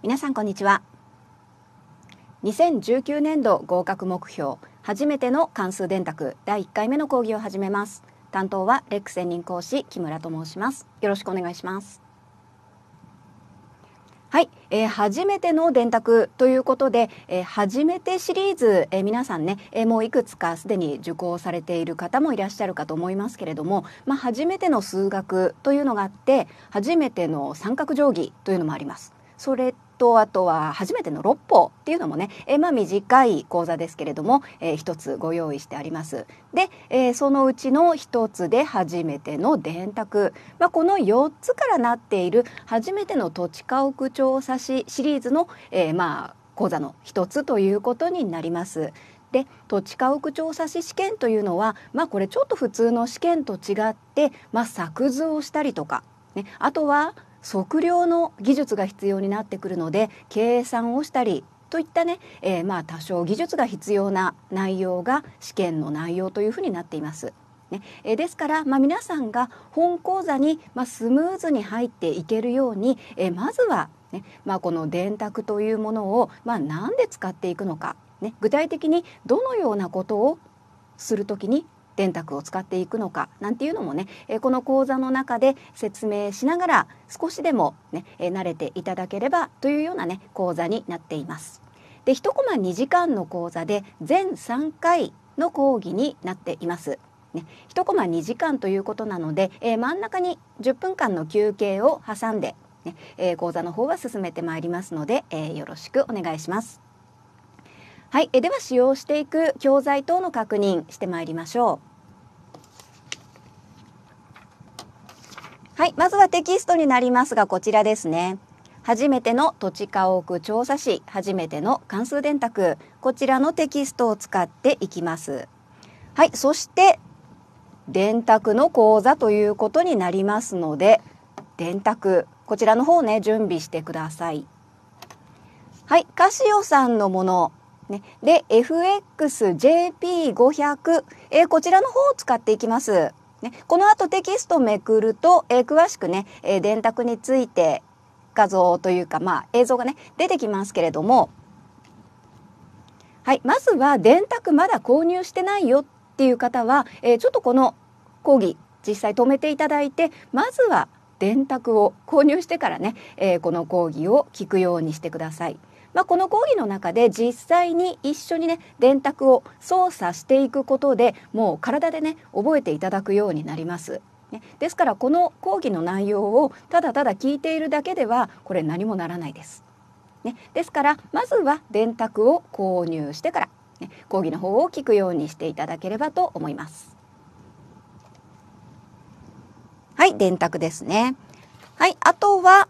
皆さんこんにちは2019年度合格目標初めての関数電卓第1回目の講義を始めます担当はレック専任講師木村と申しますよろしくお願いしますはい、えー、初めての電卓ということで、えー、初めてシリーズ、えー、皆さんね、えー、もういくつかすでに受講されている方もいらっしゃるかと思いますけれども、まあ、初めての数学というのがあって初めての三角定規というのもあります。それとあとは初めての六歩っていうのもね、えー、まあ短い講座ですけれども、えー、つご用意してあります。で、えー、そのうちの一つで初めての電卓、まあ、この4つからなっている初めての土地家屋調査士シリーズの、えー、まあ講座の一つということになります。で土地家屋調査士試験というのは、まあ、これちょっと普通の試験と違って、まあ、作図をしたりとか、ね、あとは測量の技術が必要になってくるので計算をしたりといったね、えー、まあ多少技術が必要な内容が試験の内容というふうになっています。ね、えー、ですから、まあ、皆さんが本講座に、まあ、スムーズに入っていけるように、えー、まずはね、まあ、この電卓というものを、まあ、何で使っていくのか、ね、具体的にどのようなことをする時に電卓を使っていくのかなんていうのもね、この講座の中で説明しながら少しでもね、慣れていただければというようなね講座になっています。で1コマ2時間の講座で全3回の講義になっています。ね、1コマ2時間ということなので、えー、真ん中に10分間の休憩を挟んでね、えー、講座の方は進めてまいりますので、えー、よろしくお願いします。はい、えでは使用していく教材等の確認してまいりましょう。いまずはテキストになりますがこちらですね初めての土地家屋調査士初めての関数電卓こちらのテキストを使っていきますはいそして電卓の講座ということになりますので電卓こちらの方ね準備してくださいはいカシオさんのものね、で FXJP500、えー、こちらの方を使っていきますね、この後テキストをめくると、えー、詳しくね、えー、電卓について画像というか、まあ、映像がね出てきますけれども、はい、まずは電卓まだ購入してないよっていう方は、えー、ちょっとこの講義実際止めていただいてまずは電卓を購入してからね、えこの講義を聞くようにしてください。まあ、この講義の中で実際に一緒にね電卓を操作していくことでもう体でね覚えていただくようになります。ね、ですからこの講義の内容をただただ聞いているだけではこれ何もならないです。ね、ですからまずは電卓を購入してから、ね、講義の方を聞くようにしていただければと思います。はい電卓ですね。はいあとは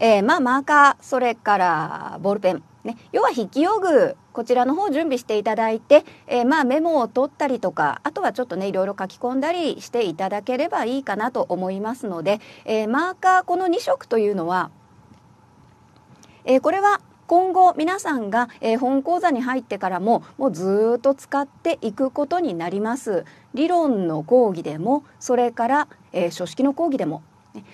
えー、まあ、マーカー、それからボールペン、ね、要は筆記用具、こちらの方準備していただいて、えー、まあ、メモを取ったりとか、あとはちょっとね、いろいろ書き込んだりしていただければいいかなと思いますので、えー、マーカー、この2色というのは、えこれは今後皆さんが、え本講座に入ってからももうずっと使っていくことになります理論の講義でもそれから、え書式の講義でも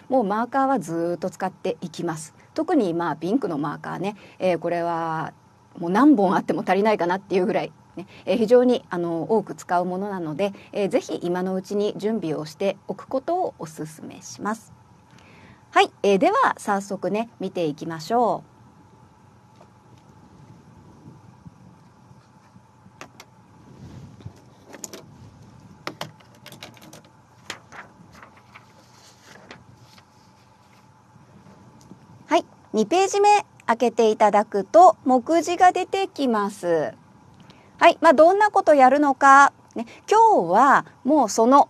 もうマーカーはずっと使っていきます。特にまあピンクのマーカーね、えー、これはもう何本あっても足りないかなっていうぐらいね、えー、非常にあの多く使うものなので、えー、ぜひ今のうちに準備をしておくことをお勧めします。はい、えー、では早速ね見ていきましょう。2ページ目開けていただくと目次が出てきます。はい。まあ、どんなことやるのか。ね、今日はもうその、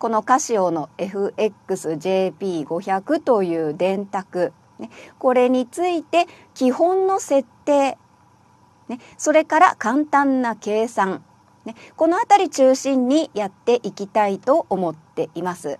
このカシオの FXJP500 という電卓。ね、これについて基本の設定。ね、それから簡単な計算。ね、この辺り中心にやっていきたいと思っています。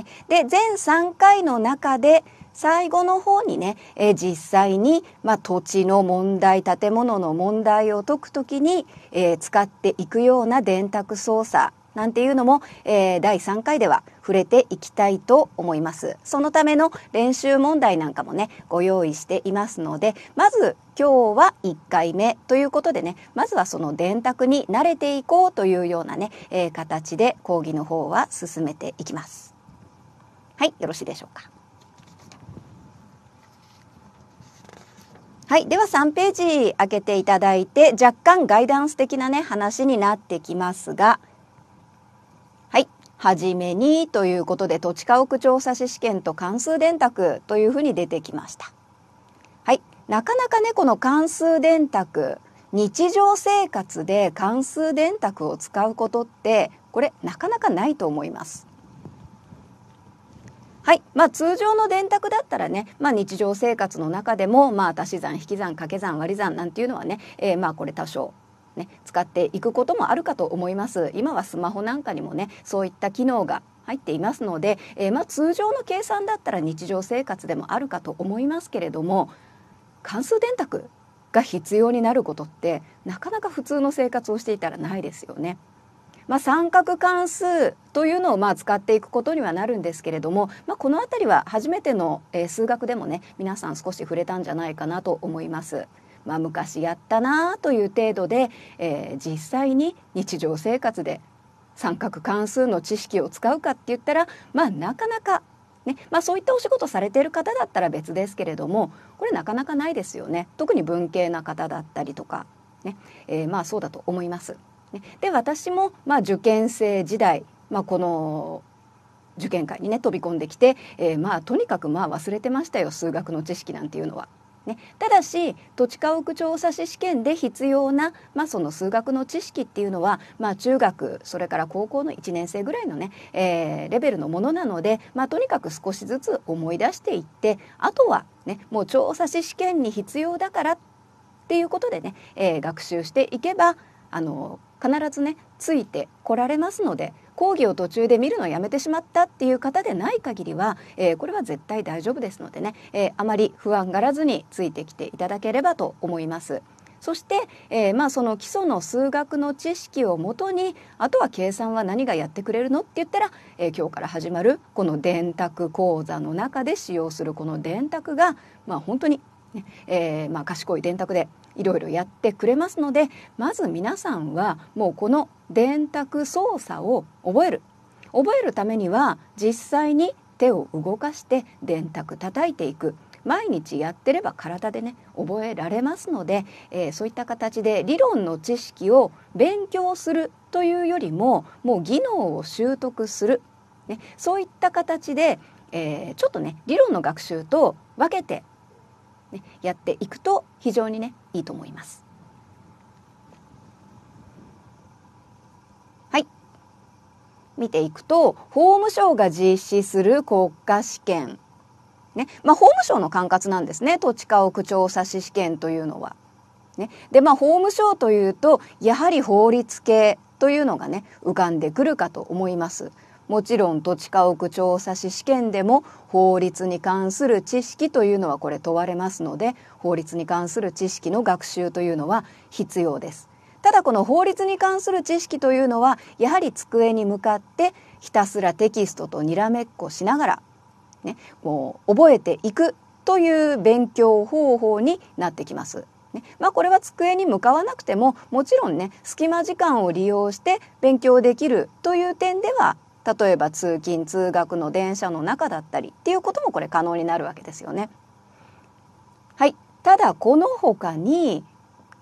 ね、で全3回の中で最後の方にね、え実際に、まあ、土地の問題建物の問題を解くときに、えー、使っていくような電卓操作なんていうのも、えー、第3回では触れていきたいと思います。そのための練習問題なんかもね、ご用意していますので、まず今日は1回目ということでね、まずはその電卓に慣れていこうというようなね、えー、形で講義の方は進めていきます。はいよろしいでしょうかはい。では3ページ開けていただいて、若干ガイダンス的なね、話になってきますが、はい。はじめにということで、土地家屋調査士試験と関数電卓というふうに出てきました。はい。なかなかね、この関数電卓、日常生活で関数電卓を使うことって、これなかなかないと思います。はい、まあ、通常の電卓だったらね、まあ、日常生活の中でも、まあ、足し算引き算掛け算割り算なんていうのはね、えー、まあこれ多少ね、使っていくこともあるかと思います今はスマホなんかにもねそういった機能が入っていますので、えー、まあ、通常の計算だったら日常生活でもあるかと思いますけれども関数電卓が必要になることってなかなか普通の生活をしていたらないですよね。まあ、三角関数というのをまあ使っていくことにはなるんですけれども、まあ、この辺りは初めての、え数学でもね皆さん少し触れたんじゃないかなと思います。まあ、昔やったなという程度で、えー、実際に日常生活で三角関数の知識を使うかって言ったら、まあ、なかなかねまあ、そういったお仕事されている方だったら別ですけれどもこれなかなかないですよね特に文系な方だったりとかね、ねえー、まあそうだと思います。で私も、まあ、受験生時代、まあ、この受験会にね飛び込んできて、えー、まあとにかくまあ忘れてましたよ数学の知識なんていうのは。ね、ただし土地家屋調査士試験で必要な、まあ、その数学の知識っていうのは、まあ、中学それから高校の1年生ぐらいのね、えー、レベルのものなので、まあ、とにかく少しずつ思い出していってあとは、ね、もう調査士試験に必要だからっていうことでね、えー、学習していけばあの必ずねついてこられますので講義を途中で見るのをやめてしまったっていう方でない限りは、えー、これは絶対大丈夫ですのでね、えー、あまり不安がらずについてきていただければと思います。そして、えー、まあ、その基礎の数学の知識をもとにあとは計算は何がやってくれるのって言ったら、えー、今日から始まるこの電卓講座の中で使用するこの電卓が、まあ、本当にね、えー、まあ、賢い電卓でいろいろやってくれますのでまず皆さんはもうこの電卓操作を覚える覚えるためには実際に手を動かして電卓叩いていく毎日やってれば体でね覚えられますので、えー、そういった形で理論の知識を勉強するというよりももう技能を習得する、ね、そういった形で、えー、ちょっとね理論の学習と分けてね、やっていくと非常にねいいと思います。はい見ていくと法務省が実施する国家試験、ねまあ、法務省の管轄なんですね土地家屋調査士試験というのは。ね、でまあ法務省というとやはり法律系というのがね浮かんでくるかと思います。もちろん土地家屋調査士試験でも法律に関する知識というのはこれ問われますので法律に関する知識の学習というのは必要です。ただこの法律に関する知識というのはやはり机に向かってひたすらテキストとにらめっこしながら、ね、こう覚えていくという勉強方法になってきます。ねまあ、これは机に向かわなくてももちろんね隙間時間を利用して勉強できるという点では例えば通勤通学の電車の中だったりっていうこともこれ可能になるわけですよね。はい、ただこの他に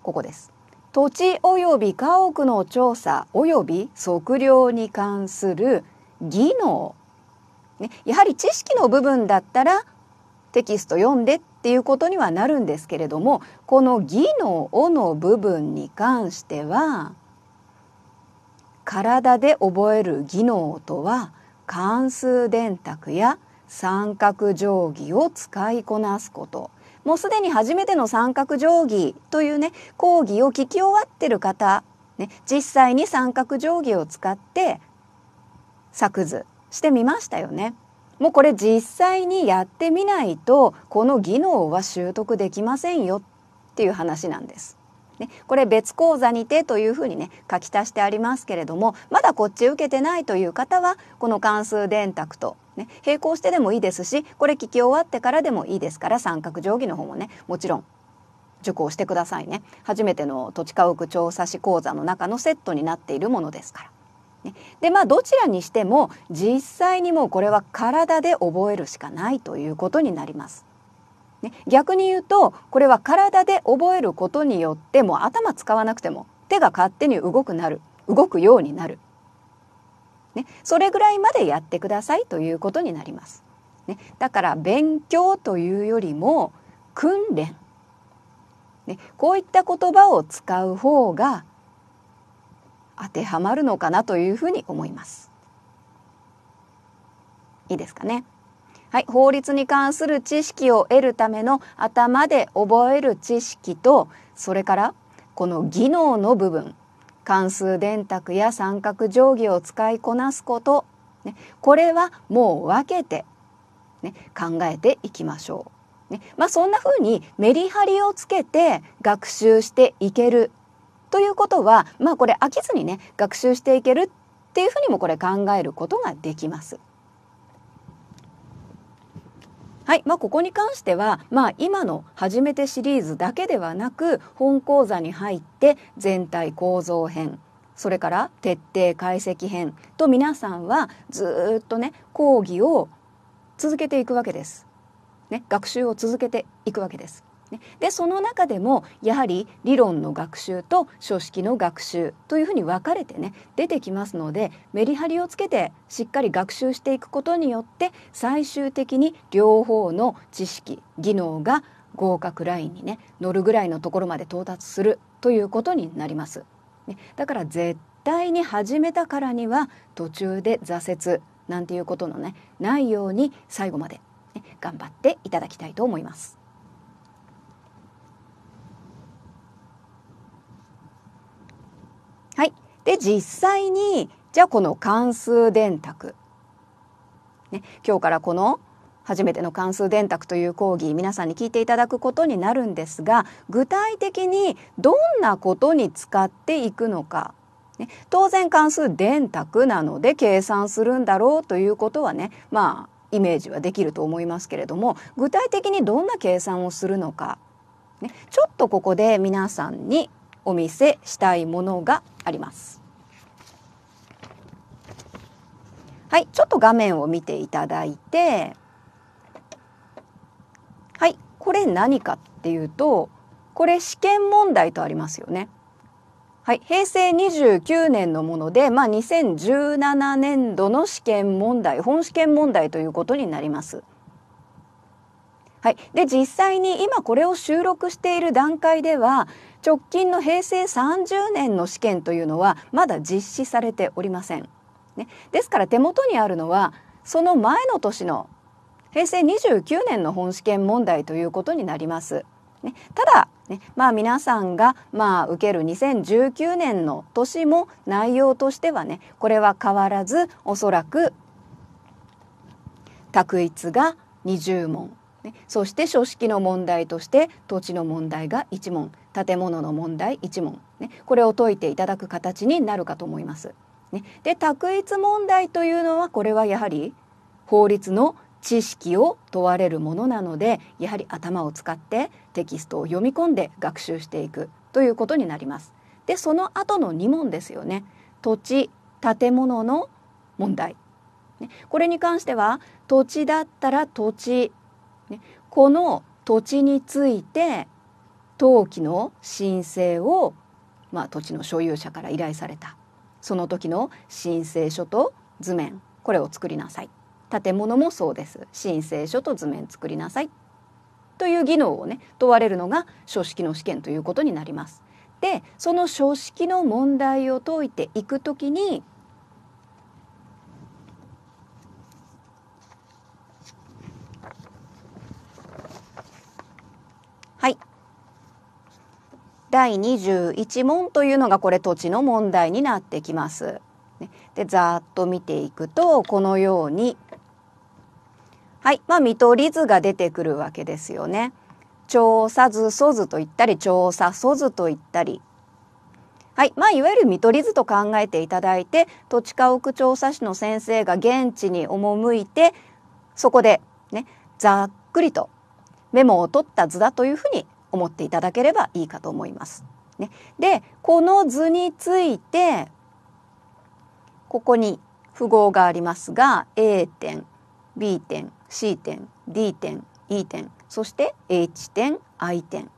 ここです。土地及び家屋の調査及び測量に関する技能、ね、やはり知識の部分だったらテキスト読んでっていうことにはなるんですけれどもこの技能をの部分に関しては体で覚える技能とは関数電卓や三角定規を使いこなすこともうすでに初めての三角定規というね講義を聞き終わってる方、ね、実際に三角定規を使って作図してみましたよね。もうこれ実際にやってみないとこの技能は習得できませんよっていう話なんです。ね、これ別講座にてというふうにね書き足してありますけれどもまだこっち受けてないという方はこの関数電卓と、ね、並行してでもいいですしこれ聞き終わってからでもいいですから三角定規の方もねもちろん受講してくださいね初めての土地家屋調査士講座の中のセットになっているものですから。ね、でまあどちらにしても実際にもうこれは体で覚えるしかないということになります。ね、逆に言うとこれは体で覚えることによっても頭使わなくても手が勝手に動くなる動くようになる、ね、それぐらいまでやってくださいということになります。ね、だから勉強というよりも訓練、ね、こういった言葉を使う方が当てはまるのかなというふうに思います。いいですかね。はい、法律に関する知識を得るための頭で覚える知識とそれからこの技能の部分関数電卓や三角定規を使いこなすこと、ね、これはもう分けて、ね、考えていきましょう。ねまあ、そんなうにメリハリをつけて学習していけるということは、まあ、これ飽きずにね学習していけるっていうふうにもこれ考えることができます。はい、まあ、ここに関しては、まあ、今の「初めて」シリーズだけではなく本講座に入って全体構造編それから徹底解析編と皆さんはずっとね講義を続けていくわけです。ね、学習を続けていくわけです。でその中でもやはり理論の学習と書式の学習というふうに分かれてね出てきますのでメリハリをつけてしっかり学習していくことによって最終的に両方の知識技能が合格ラインにね乗るぐらいのところまで到達するということになります。ね、だから絶対に始めたからには途中で挫折なんていうことのねないように最後まで、ね、頑張っていただきたいと思います。で実際にじゃあこの関数電卓、ね、今日からこの初めての関数電卓という講義皆さんに聞いていただくことになるんですが具体的にどんなことに使っていくのかね、当然関数電卓なので計算するんだろうということはねまあイメージはできると思いますけれども具体的にどんな計算をするのか、ね、ちょっとここで皆さんにお見せしたいものがあります。はい、ちょっと画面を見ていただいて、はい、これ何かっていうと、これ試験問題とありますよね。はい、平成29年のもので、まあ、2017年度の試験問題本試験問題ということになります。はい、で実際に今これを収録している段階では直近の平成30年の試験というのはまだ実施されておりません。ね、ですから手元にあるのはその前の年の平成29年の本試験問題ということになります。ね、ただ、ね、まあ、皆さんが、まあ、受ける2019年の年も内容としてはねこれは変わらずおそらく択一が20問ね、そして書式の問題として土地の問題が1問建物の問題1問、ね、これを解いていただく形になるかと思います。ね、で択一問題というのはこれはやはり法律の知識を問われるものなのでやはり頭を使ってテキストを読み込んで学習していくということになります。でその後の2問ですよね土地建物の問題、ね、これに関しては土地だったら土地ね、この土地について登記の申請を、まあ、土地の所有者から依頼されたその時の申請書と図面これを作りなさい建物もそうです申請書と図面作りなさいという技能をね問われるのが書式の試験ということになります。でその書式の問題を解いていくときに第21問というのがこれ土地の問題になってきます。でざっと見ていくとこのようにはいまあ見取り図が出てくるわけですよね。調査図素図と言ったり調査素図と言ったりはいまあ、いわゆる見取り図と考えていただいて土地家屋調査士の先生が現地に赴いてそこで、ね、ざっくりとメモを取った図だというふうに思っていただければいいかと思います。ね、でこの図についてここに符号がありますが A 点 B 点 C 点 D 点 E 点そして H 点 I 点。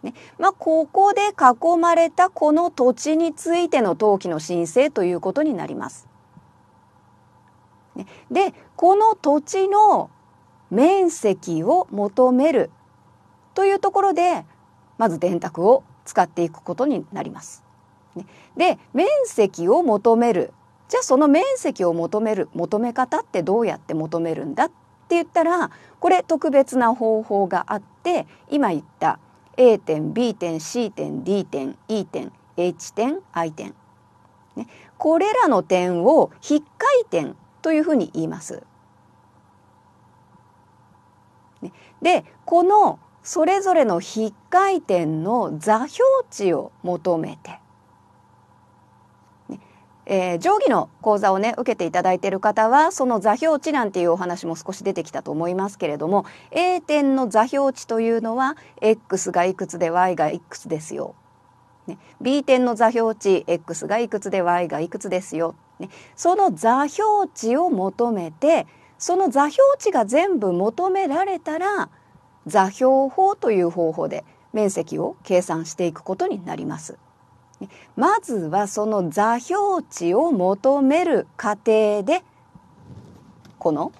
ねまあ、ここで囲まれたこの土地についての登記の申請ということになります。ね、でこの土地の面積を求めるというところでまず電卓を使っていくことになります。で面積を求めるじゃあその面積を求める求め方ってどうやって求めるんだって言ったらこれ特別な方法があって今言った A 点 B 点 C 点 D 点 E 点 H 点 I 点、ね、これらの点を筆回点というふうに言います。でこのそれぞれの筆回転の座標値を求めて、ねえー、定規の講座をね受けていただいている方はその座標値なんていうお話も少し出てきたと思いますけれども A 点の座標値というのは x がいくつで y がいくつですよ。ね、B 点の座標値 x がいくつで y がいくつですよ。ね、その座標値を求めてその座標値が全部求められたら座標法という方法で面積を計算していくことになります。まずはその座標値を求める過程でこの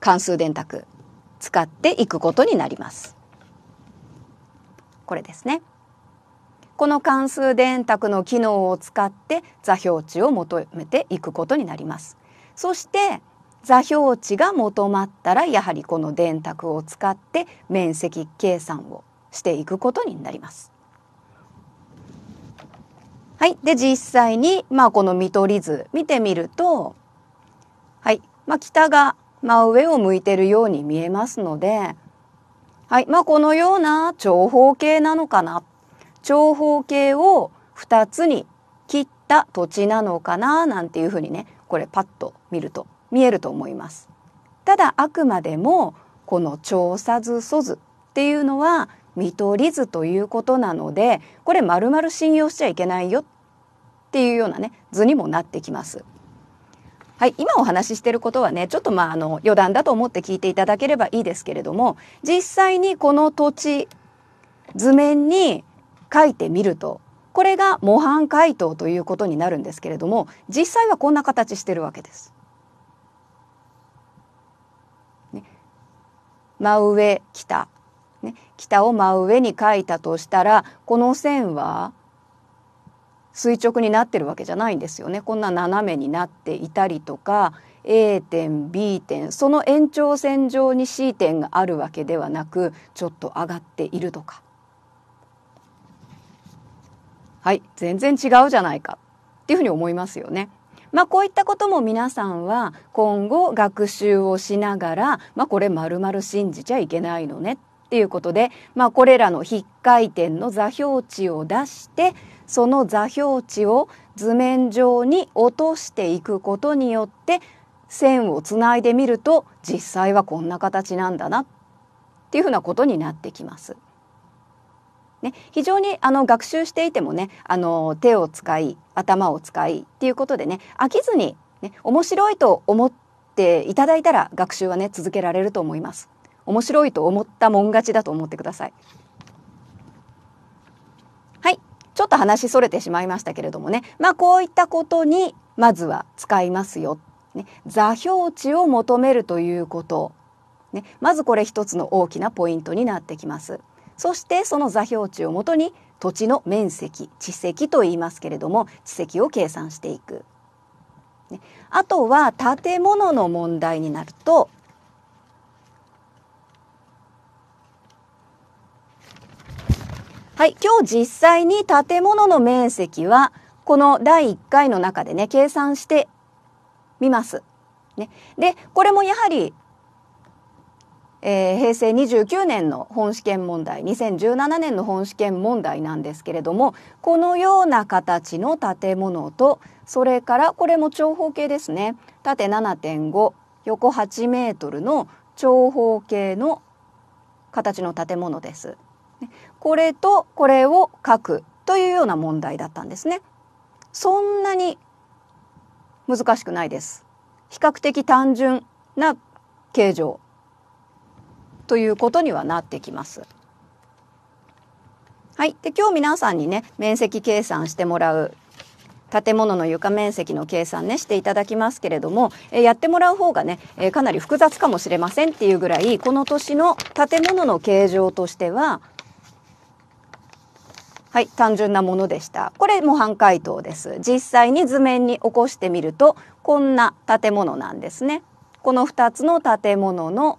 関数電卓使っていくことになります。これですね。この関数電卓の機能を使って座標値を求めていくことになります。そして座標値が求まったらやはりこの電卓を使って面積計算をしていくことになります。はい、で実際に、まあ、この見取り図見てみると、はいまあ、北が真上を向いてるように見えますので、はいまあ、このような長方形なのかな長方形を2つに切った土地なのかななんていうふうにねこれパッと見ると見えると思います。ただあくまでもこの調査図素図っていうのは見取り図ということなのでこれ丸々信用しちゃいけないよっていうようなね図にもなってきます。はい、今お話ししてることはねちょっとまああの余談だと思って聞いていただければいいですけれども実際にこの土地図面に書いてみるとこれが模範解答ということになるんですけれども実際はこんな形してるわけです。真上北、ね、北を真上に書いたとしたらこの線は垂直になってるわけじゃないんですよね。こんな斜めになっていたりとか A 点 B 点その延長線上に C 点があるわけではなくちょっと上がっているとかはい全然違うじゃないかっていうふうに思いますよね。まあ、こういったことも皆さんは今後学習をしながら、まあ、これまるまる信じちゃいけないのねっていうことで、まあ、これらの非回転の座標値を出してその座標値を図面上に落としていくことによって線をつないでみると実際はこんな形なんだなっていうふうなことになってきます。ね、非常にあの学習していてもねあの手を使い頭を使いっていうことでね飽きずに、ね、面白いと思っていただいたら学習はね続けられると思います。面白いと思ったもん勝ちだと思ってください。はい。ちょっと話それてしまいましたけれどもね。まあこういったことにまずは使いますよ。ね、座標値を求めるということ。ね、まずこれ一つの大きなポイントになってきます。そしてその座標値をもとに土地の面積地積と言いますけれども地積を計算していく。あとは建物の問題になるとはい、今日実際に建物の面積はこの第1回の中でね計算してみます。ね、でこれもやはりえー、平成29年の本試験問題2017年の本試験問題なんですけれどもこのような形の建物とそれからこれも長方形ですね縦7.5横8メートルの長方形の形の建物です。これとこれを書くというような問題だったんですね。そんなに難しくないです。比較的単純な形状ということにはなってきます。はい、で今日皆さんにね面積計算してもらう建物の床面積の計算ねしていただきますけれども、えやってもらう方がね、えかなり複雑かもしれませんっていうぐらいこの年の建物の形状としてははい単純なものでしたこれ模範解答です実際に図面に起こしてみるとこんな建物なんですねこの2つの建物の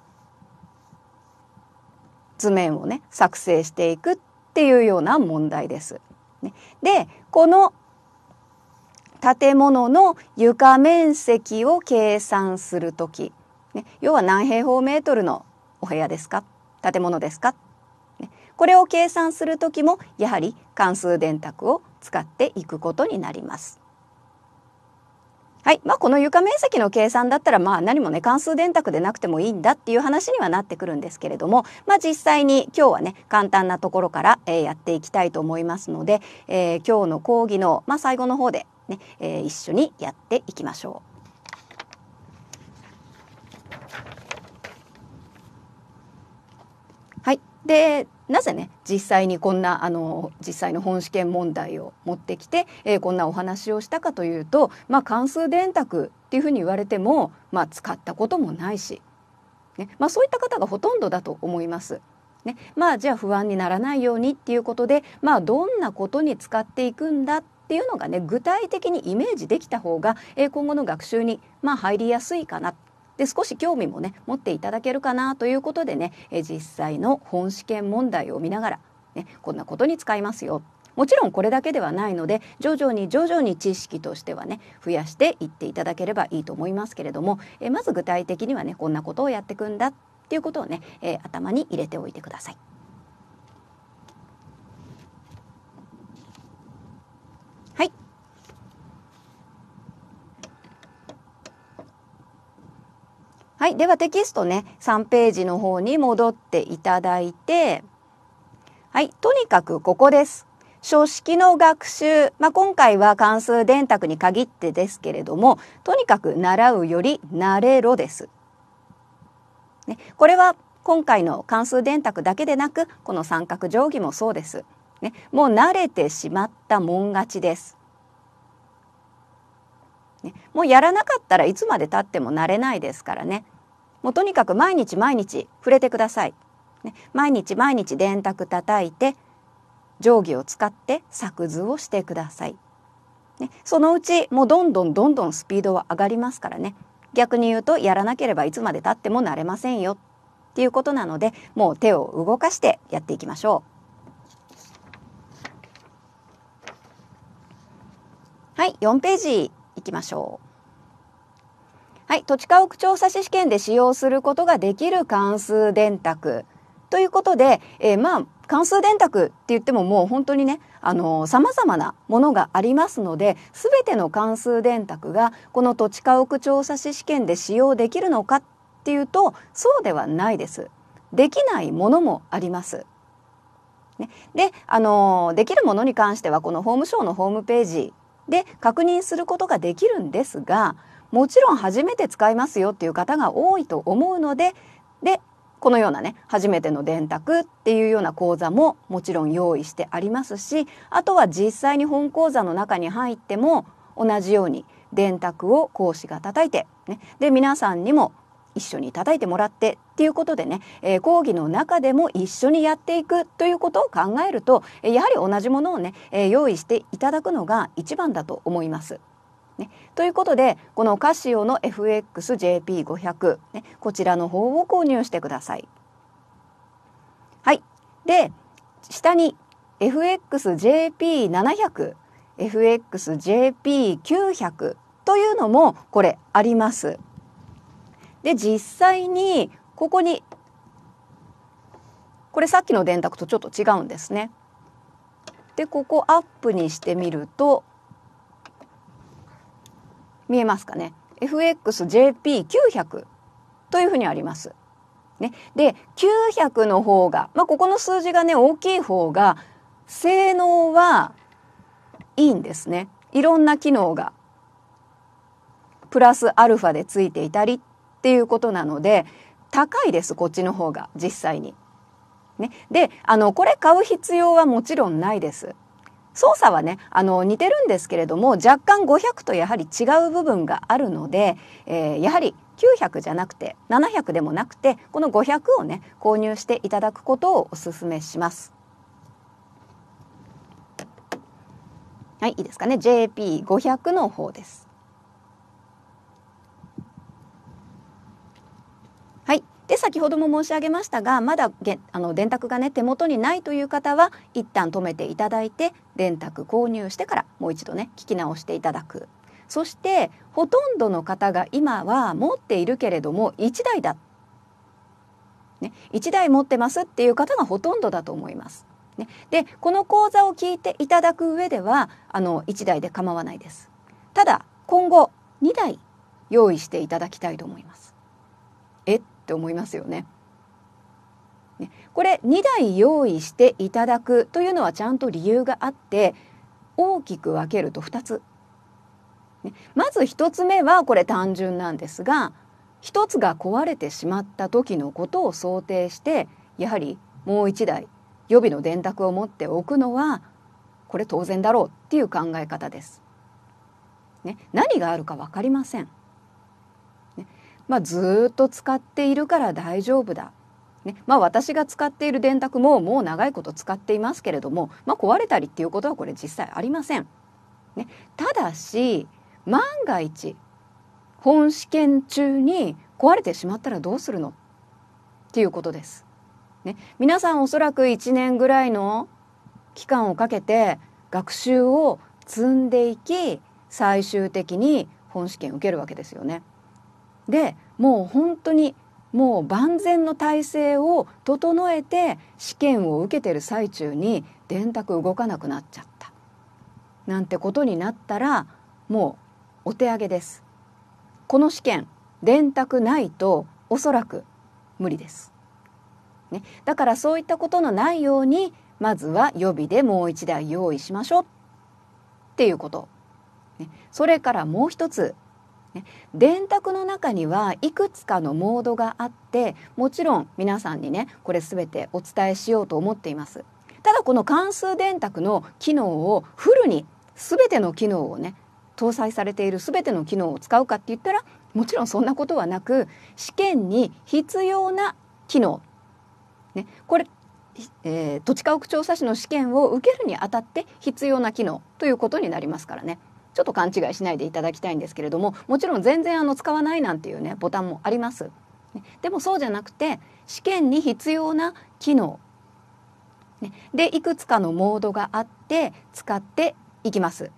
図面をね作成していくっていうような問題です。ね、でこの建物の床面積を計算する時、ね、要は何平方メートルのお部屋ですか建物ですか、ね、これを計算する時もやはり関数電卓を使っていくことになります。はい。まあ、この床面積の計算だったら、まあ、何もね、関数電卓でなくてもいいんだっていう話にはなってくるんですけれども、まあ、実際に今日はね、簡単なところから、えー、やっていきたいと思いますので、えー、今日の講義の、まあ、最後の方でね、えー、一緒にやっていきましょう。はい。で、なぜね実際にこんなあの実際の本試験問題を持ってきて、えー、こんなお話をしたかというと、まあ、関数電卓っていうふうに言われても、まあ、使ったこともないし、ねまあ、そういった方がほとんどだと思います。ね、まあじゃあ不安にならないようにっていうことで、まあ、どんなことに使っていくんだっていうのがね具体的にイメージできた方が、えー、今後の学習に、まあ、入りやすいかなで少し興味もね持っていただけるかなということでね、え実際の本試験問題を見ながら、ね、こんなことに使いますよもちろんこれだけではないので徐々に徐々に知識としてはね増やしていっていただければいいと思いますけれども、えまず具体的にはねこんなことをやっていくんだっていうことをね、え頭に入れておいてください。はい。ではテキストね、3ページの方に戻っていただいて、はい。とにかくここです。書式の学習、まあ、今回は関数電卓に限ってですけれども、とにかく習うより慣れろです。ね、これは今回の関数電卓だけでなく、この三角定規もそうです。ね、もう慣れてしまったもん勝ちです。ね、もうやらなかったらいつまでたっても慣れないですからねもうとにかく毎日毎日触れてください。ね、毎日毎日電卓叩いて定規を使って作図をしてください。ね、そのうちもうどんどんどんどんスピードは上がりますからね逆に言うとやらなければいつまでたっても慣れませんよっていうことなのでもう手を動かしてやっていきましょう。はい4ページきましょう。はい、土地家屋調査士試験で使用することができる関数電卓ということで、えー、まあ関数電卓って言ってももう本当にねあの様々なものがありますので全ての関数電卓がこの土地家屋調査士試験で使用できるのかっていうとそうではないです。できないものもあります。ね、で、あのできるものに関してはこの法務省のホームページで確認することができるんですがもちろん初めて使いますよっていう方が多いと思うのででこのようなね初めての電卓っていうような講座ももちろん用意してありますしあとは実際に本講座の中に入っても同じように電卓を講師が叩いて、ね、で皆さんにも一緒に叩いてもらってっていうことでね、えー、講義の中でも一緒にやっていくということを考えるとやはり同じものをね、えー、用意していただくのが一番だと思います。ね、ということでこのカシオの FXJP500、ね、こちらの方を購入してください。はい、で下に FXJP700 FXJP900 というのもこれあります。で実際にここにこれさっきの電卓とちょっと違うんですね。でここアップにしてみると見えますかね FXJP900 というふうにあります。ね、で900の方が、まあ、ここの数字がね大きい方が性能はいいんですね。いろんな機能がプラスアルファでついていたりっっていうことなので高いですこっちの方が実際に。ね、であのこれ買う必要はもちろんないです。操作はねあの似てるんですけれども若干500とやはり違う部分があるので、えー、やはり900じゃなくて700でもなくてこの500をね購入していただくことをお勧めします。はい、いいですかね。JP500 の方です。で先ほども申し上げましたがまだあの電卓がね手元にないという方は一旦止めていただいて電卓購入してからもう一度ね聞き直していただくそしてほとんどの方が今は持っているけれども1台だ、ね、1台持ってますっていう方がほとんどだと思います。ね、でこの講座を聞いていただく上ではあの1台で構わないです。ただ今後2台用意していただきたいと思います。えっって思いますよね。ねこれ2台用意していただくというのはちゃんと理由があって大きく分けると2つ。ね、まず1つ目はこれ単純なんですが1つが壊れてしまった時のことを想定してやはりもう1台予備の電卓を持っておくのはこれ当然だろうっていう考え方です。ね、何があるか分かりません。まあ、ずっと使っているから大丈夫だ。ねまあ、私が使っている電卓ももう長いこと使っていますけれども、まあ、壊れたりっていうことはこれ実際ありません。ね、ただし万が一本試験中に壊れてしまったらどうするのっていうことです。ね、皆さんおそらく1年ぐらいの期間をかけて学習を積んでいき最終的に本試験受けるわけですよね。でもう本当にもう万全の体制を整えて試験を受けてる最中に電卓動かなくなっちゃったなんてことになったらもうお手上げです。この試験電卓ないとおそらく無理です。ね、だからそういったことのないようにまずは予備でもう一台用意しましょうっていうこと、ね、それからもう一つ電卓の中にはいくつかのモードがあってもちろん皆さんにねこれ全てお伝えしようと思っていますただこの関数電卓の機能をフルに全ての機能をね搭載されている全ての機能を使うかって言ったらもちろんそんなことはなく試験に必要な機能、ね、これ、えー、土地家屋調査士の試験を受けるにあたって必要な機能ということになりますからね。ちょっと勘違いしないでいただきたいんですけれどももちろん全然あの使わないなんていうねボタンもあります。でもそうじゃなくて試験に必要な機能、ね、でいくつかのモードがあって使っていきます。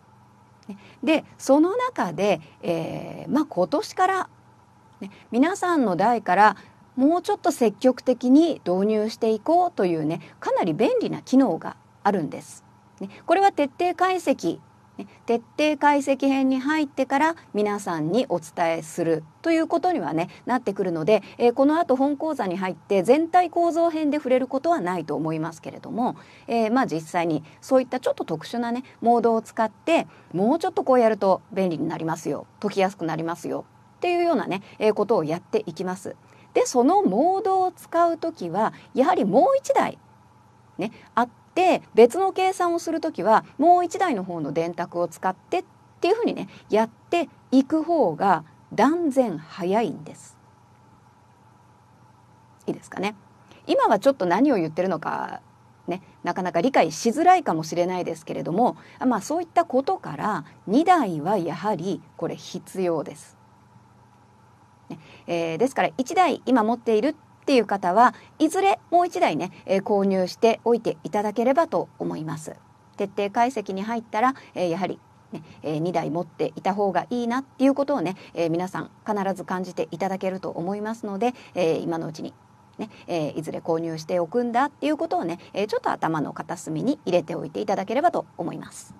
でその中で、えー、まあ、今年から、ね、皆さんの代からもうちょっと積極的に導入していこうというねかなり便利な機能があるんです。ね、これは徹底解析徹底解析編に入ってから皆さんにお伝えするということにはねなってくるので、えー、この後本講座に入って全体構造編で触れることはないと思いますけれども、えー、まあ実際にそういったちょっと特殊なねモードを使ってもうちょっとこうやると便利になりますよ解きやすくなりますよっていうようなね、えー、ことをやっていきます。でそのモードを使う時はやはりもう一台ね、圧で別の計算をする時はもう1台の方の電卓を使ってっていうふうにねやっていく方が断然早いんです。いいですかね。今はちょっと何を言ってるのかね、なかなか理解しづらいかもしれないですけれども、まあ、そういったことから2台はやはりこれ必要です。ねえー、ですから1台今持っているっていう方はいずれもう1台ね、えー、購入しておいていただければと思います。徹底解析に入ったら、えー、やはりねえー、2台持っていた方がいいなっていうことをね、えー、皆さん必ず感じていただけると思いますので、えー、今のうちにね、えー、いずれ購入しておくんだっていうことをね、えちょっと頭の片隅に入れておいていただければと思います。